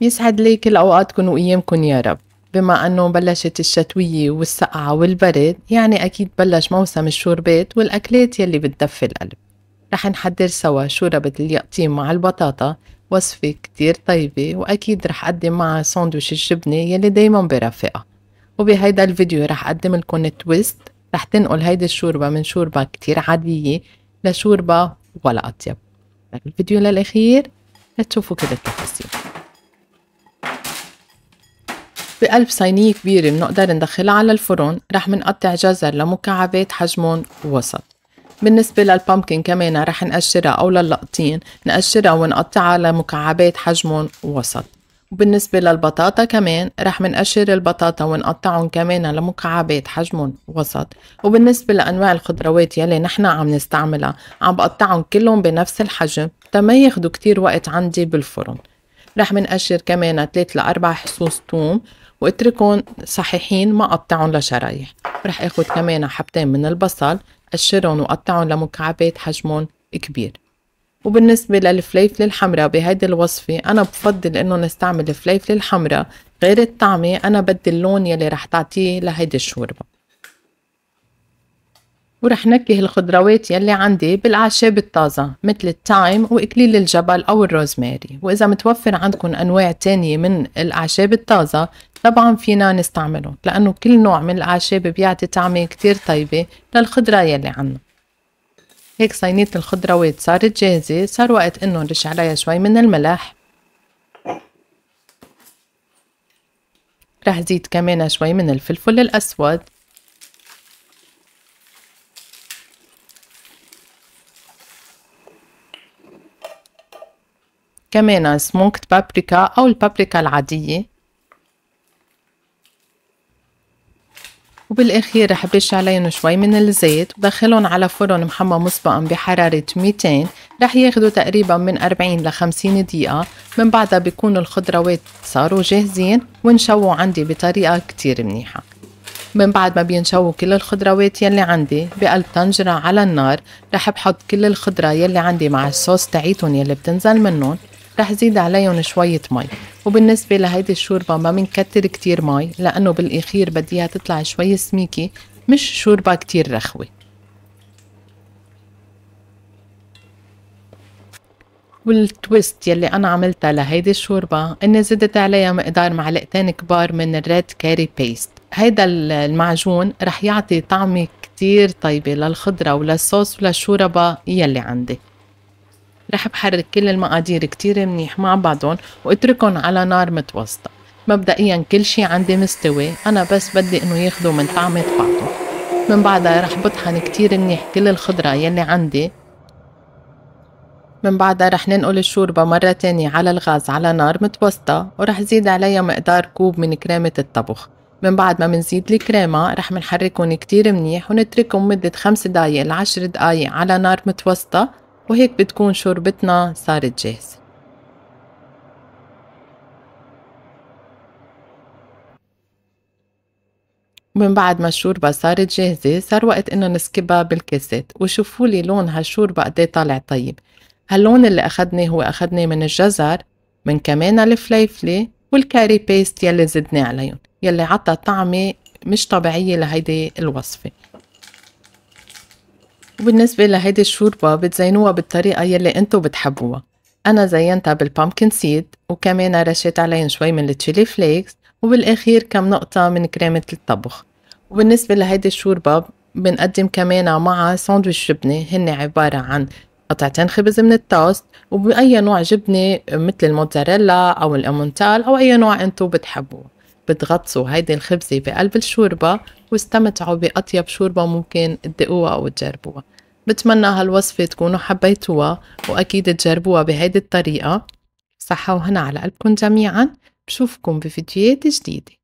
يسعد كل اوقاتكم وايامكم يا رب بما أنه بلشت الشتوية والسقعة والبرد يعني أكيد بلش موسم الشوربات والأكلات يلي بتدفي القلب رح نحضر سوا شوربة اليقطين مع البطاطا وصفة كتير طيبة وأكيد رح أقدم معها ساندويش الجبنة يلي دايما برافقها وبهيدا الفيديو رح أقدم لكم تويست رح تنقل هيدي الشوربة من شوربة كتير عادية لشوربة ولا أطيب الفيديو للأخير لتشوفوا كده التفاصيل بقلب صينية كبيرة بنقدر ندخلها على الفرن رح منقطع جزر لمكعبات حجمهم وسط بالنسبة للبامكن كمان رح نقشرها أو للقطين نقشرها ونقطعها لمكعبات حجمهم وسط وبالنسبة للبطاطا كمان رح منقشر البطاطا ونقطعهم كمان لمكعبات حجمهم وسط وبالنسبة لأنواع الخضروات يلي نحنا عم نستعملها عم بقطعهم كلهم بنفس الحجم تما ياخدوا كتير وقت عندي بالفرن رح منقشر كمان ثلاث ل حصوص توم واتركهم صحيحين ما قطعهم لشرايح رح اخد كمان حبتين من البصل قشرهم وقطعهم لمكعبات حجمهم كبير وبالنسبة للفليفلة الحمراء بهيدي الوصفة أنا بفضل إنه نستعمل الفليفلة الحمراء غير الطعمة أنا بدي اللون يلي رح تعطيه لهيدي الشوربة ورح نكه الخضروات يلي عندي بالأعشاب الطازة مثل التايم وإكليل الجبل أو الروزماري وإذا متوفر عندكم أنواع تانية من الأعشاب الطازة طبعا فينا نستعملهم لأنه كل نوع من الأعشاب بيعطي طعمة كتير طيبة للخضرة يلي عنا هيك صينية الخضروات صارت جاهزة صار وقت إنه نرش عليها شوي من الملح رح زيد كمان شوي من الفلفل الأسود كمان سموكت بابريكا أو البابريكا العادية وبالأخير رح برش عليهم شوي من الزيت بدخلهم على فرن محمى مسبقا بحرارة 200 رح ياخدوا تقريبا من 40 ل 50 دقيقة من بعدها بيكونوا الخضروات صاروا جاهزين ونشووا عندي بطريقة كتير منيحة من بعد ما بينشووا كل الخضروات يلي عندي بقلب طنجرة على النار رح بحط كل الخضرة يلي عندي مع الصوص تاعيتهم يلي بتنزل منهم رح زيد عليهم شوية مي وبالنسبة لهيدي الشوربة ما بنكتر كتير مي لأنه بالأخير بديها تطلع شوي سميكة مش شوربة كتير رخوة والتويست يلي أنا عملتها لهيدي الشوربة إني زدت عليها مقدار معلقتين كبار من الريد كاري بيست هيدا المعجون رح يعطي طعمة كتير طيبة للخضرة وللصوص وللشوربة يلي عندي رح بحرك كل المقادير كتير منيح مع بعضهم واتركهم على نار متوسطة مبدئيا كل شي عندي مستوي أنا بس بدي إنه ياخدوا من طعمة بعضهم من بعدها رح بطحن كتير منيح كل الخضرة يلي عندي من بعدها رح ننقل الشوربة مرة تانية على الغاز على نار متوسطة ورح زيد عليها مقدار كوب من كريمة الطبخ من بعد ما منزيد الكريمة رح منحركهم كتير منيح ونتركهم مدة خمس دقايق لعشر دقايق على نار متوسطة وهيك بتكون شوربتنا صارت جاهزة ومن بعد ما الشوربة صارت جاهزة صار وقت إنه نسكبها بالكاسات وشوفوا لي لون هالشوربة قد إيه طالع طيب هاللون اللي أخدني هو أخدني من الجزر من كمان الفليفلة والكاري بيست يلي زدناه عليهم يلي عطى طعمة مش طبيعية لهيدي الوصفة وبالنسبة لهيدي الشوربة بتزينوها بالطريقة يلي انتو بتحبوها أنا زينتها بالبامكن سيد وكمان رشيت عليهم شوي من التشيلي فليكس وبالأخير كم نقطة من كريمة الطبخ وبالنسبة لهيدي الشوربة بنقدم كمان مع ساندويش جبنة هن عبارة عن قطعتين خبز من التوست وبأي نوع جبنة مثل الموتزاريلا أو الأمونتال أو أي نوع أنتو بتحبوه بتغطسوا هيدي الخبزة بقلب الشوربة واستمتعوا بأطيب شوربة ممكن تدقوها أو تجربوها بتمنى هالوصفة تكونوا حبيتوها وأكيد تجربوها بهيدي الطريقة صحة وهنا على قلبكم جميعا بشوفكم بفيديوهات جديدة